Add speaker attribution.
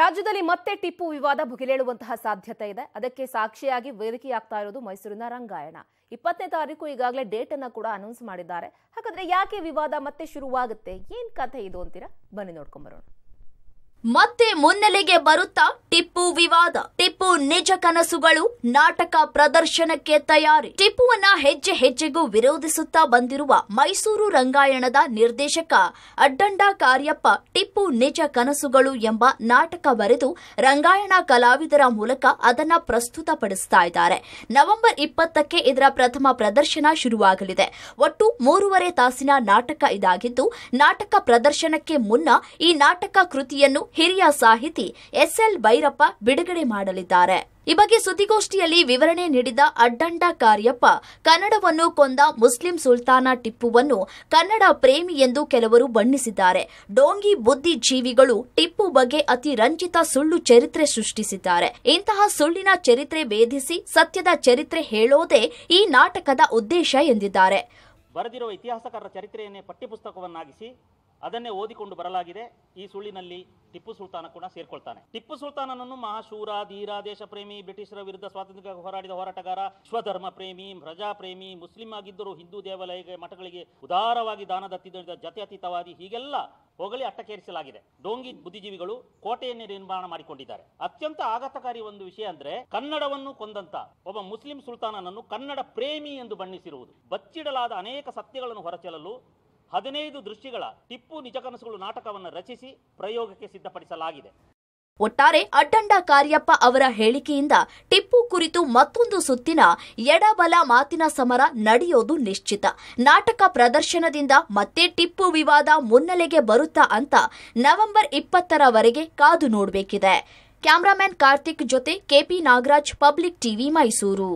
Speaker 1: ರಾಜ್ಯದಲ್ಲಿ ಮತ್ತೆ ಟಿಪ್ಪು ವಿವಾದ ಭುಗಿಲೇಳುವಂತಹ ಸಾಧ್ಯತೆ ಇದೆ ಅದಕ್ಕೆ ಸಾಕ್ಷಿಯಾಗಿ ವೇದಿಕೆಯಾಗ್ತಾ ಇರೋದು ಮೈಸೂರಿನ ರಂಗಾಯಣ ಇಪ್ಪತ್ತನೇ ತಾರೀಕು ಈಗಾಗಲೇ ಡೇಟ್ ಅನ್ನ ಕೂಡ ಅನೌನ್ಸ್ ಮಾಡಿದ್ದಾರೆ ಹಾಗಾದ್ರೆ ಯಾಕೆ ವಿವಾದ ಮತ್ತೆ ಶುರುವಾಗುತ್ತೆ ಏನ್ ಕಥೆ ಇದು ಅಂತೀರಾ ಬನ್ನಿ ನೋಡ್ಕೊಂಡ್ ಬರೋಣ ಮತ್ತೆ ಮುನ್ನೆಲೆಗೆ ಬರುತ್ತಾ ಟಿಪ್ಪು ವಿವಾದ ಟಿಪ್ಪು ನಿಜ ಕನಸುಗಳು ನಾಟಕ ಪ್ರದರ್ಶನಕ್ಕೆ ತಯಾರಿ ಟಿಪ್ಪುವನ್ನ ಹೆಜ್ಜೆ ಹೆಜ್ಜೆಗೂ ವಿರೋಧಿಸುತ್ತಾ ಬಂದಿರುವ ಮೈಸೂರು ರಂಗಾಯಣದ ನಿರ್ದೇಶಕ ಅಡ್ಡಂಡ ಕಾರ್ಯಪ್ಪ ಟಿಪ್ಪು ನಿಜ ಕನಸುಗಳು ಎಂಬ ನಾಟಕ ಬರೆದು ರಂಗಾಯಣ ಕಲಾವಿದರ ಮೂಲಕ ಅದನ್ನ ಪ್ರಸ್ತುತಪಡಿಸ್ತಾ ಇದ್ದಾರೆ ನವೆಂಬರ್ ಇಪ್ಪತ್ತಕ್ಕೆ ಇದರ ಪ್ರಥಮ ಪ್ರದರ್ಶನ ಶುರುವಾಗಲಿದೆ ಒಟ್ಟು ಮೂರುವರೆ ತಾಸಿನ ನಾಟಕ ಇದಾಗಿದ್ದು ನಾಟಕ ಪ್ರದರ್ಶನಕ್ಕೆ ಮುನ್ನ ಈ ನಾಟಕ ಕೃತಿಯನ್ನು ಹಿರಿಯ ಸಾಹಿತಿ ಎಸ್ಎಲ್ ಭೈರಪ್ಪ ಬಿಡುಗಡೆ ಮಾಡಲಿದ್ದಾರೆ ಈ ಬಗ್ಗೆ ಸುದ್ದಿಗೋಷ್ಠಿಯಲ್ಲಿ ವಿವರಣೆ ನೀಡಿದ ಅಡ್ಡಂಡ ಕಾರ್ಯಪ್ಪ ಕನ್ನಡವನ್ನು ಕೊಂದ ಮುಸ್ಲಿಂ ಸುಲ್ತಾನ ಟಿಪ್ಪುವನ್ನು ಕನ್ನಡ ಪ್ರೇಮಿ ಎಂದು ಕೆಲವರು ಬಣ್ಣಿಸಿದ್ದಾರೆ ಡೋಂಗಿ ಬುದ್ಧಿಜೀವಿಗಳು ಟಿಪ್ಪು ಬಗ್ಗೆ ಅತಿ ರಂಜಿತ ಸುಳ್ಳು ಚರಿತ್ರೆ ಸೃಷ್ಟಿಸಿದ್ದಾರೆ ಇಂತಹ ಸುಳ್ಳಿನ ಚರಿತ್ರೆ ಭೇದಿಸಿ ಸತ್ಯದ ಚರಿತ್ರೆ ಹೇಳೋದೇ ಈ ನಾಟಕದ ಉದ್ದೇಶ ಎಂದಿದ್ದಾರೆ
Speaker 2: ಬರೆದಿರುವ ಇತಿಹಾಸಕಾರರ ಚರಿತ್ರೆಯನ್ನೇ ಪಠ್ಯಪುಸ್ತಕವನ್ನಾಗಿಸಿ ಅದನ್ನೇ ಓದಿಕೊಂಡು ಬರಲಾಗಿದೆ ಈ ಸುಳ್ಳಿನಲ್ಲಿ ಟಿಪ್ಪು ಸುಲ್ತಾನ ಕೂಡ ಸೇರ್ಕೊಳ್ತಾನೆ ಟಿಪ್ಪು ಸುಲ್ತಾನನನ್ನು ಮಹಾಶೂರ ಧೀರ ದೇಶ ಪ್ರೇಮಿ ಬ್ರಿಟಿಷರ ವಿರುದ್ಧ ಸ್ವಾತಂತ್ರ್ಯ ಹೋರಾಡಿದ ಹೋರಾಟಗಾರ ಸ್ವಧರ್ಮ ಪ್ರೇಮಿ ಪ್ರಜಾ ಪ್ರೇಮಿ ಮುಸ್ಲಿಂ ಆಗಿದ್ದರೂ ಹಿಂದೂ ದೇವಾಲಯ ಮಠಗಳಿಗೆ ಉದಾರವಾಗಿ ದಾನ ದತ್ತಿದ್ದ ಜತ್ಯತೀತವಾದಿ ಹೀಗೆಲ್ಲ ಹೊಗಳಿ ಅಟ್ಟಕೇರಿಸಲಾಗಿದೆ ಡೋಂಗಿ ಬುದ್ಧಿಜೀವಿಗಳು ಕೋಟೆಯನ್ನು ನಿರ್ಮಾಣ ಮಾಡಿಕೊಂಡಿದ್ದಾರೆ ಅತ್ಯಂತ ಆಘಾತಕಾರಿ ಒಂದು ವಿಷಯ ಅಂದ್ರೆ ಕನ್ನಡವನ್ನು ಕೊಂದಂತ ಒಬ್ಬ ಮುಸ್ಲಿಂ ಸುಲ್ತಾನನನ್ನು ಕನ್ನಡ ಪ್ರೇಮಿ ಎಂದು ಬಣ್ಣಿಸಿರುವುದು ಬಚ್ಚಿಡಲಾದ ಅನೇಕ ಸತ್ಯಗಳನ್ನು ಹೊರಚೆಲ್ಲಲು ಹದಿನೈದು ದೃಶ್ಯಗಳ ಟಿಪ್ಪು ಕನಸುಗಳು ನಾಟಕವನ್ನು ರಚಿಸಿ ಪ್ರಯೋಗಕ್ಕೆ ಸಿದ್ಧಪಡಿಸಲಾಗಿದೆ
Speaker 1: ಒಟ್ಟಾರೆ ಅಡ್ಡಂಡ ಕಾರ್ಯಪ್ಪ ಅವರ ಹೇಳಿಕೆಯಿಂದ ಟಿಪ್ಪು ಕುರಿತು ಮತ್ತೊಂದು ಸುತ್ತಿನ ಎಡಬಲ ಮಾತಿನ ಸಮರ ನಡೆಯೋದು ನಿಶ್ಚಿತ ನಾಟಕ ಪ್ರದರ್ಶನದಿಂದ ಮತ್ತೆ ಟಿಪ್ಪು ವಿವಾದ ಮುನ್ನೆಲೆಗೆ ಬರುತ್ತಾ ಅಂತ ನವೆಂಬರ್ ಇಪ್ಪತ್ತರವರೆಗೆ ಕಾದು ನೋಡಬೇಕಿದೆ ಕ್ಯಾಮರಾಮ್ಯಾನ್ ಕಾರ್ತಿಕ್ ಜೊತೆ K P Nagaraj public TV Mysuru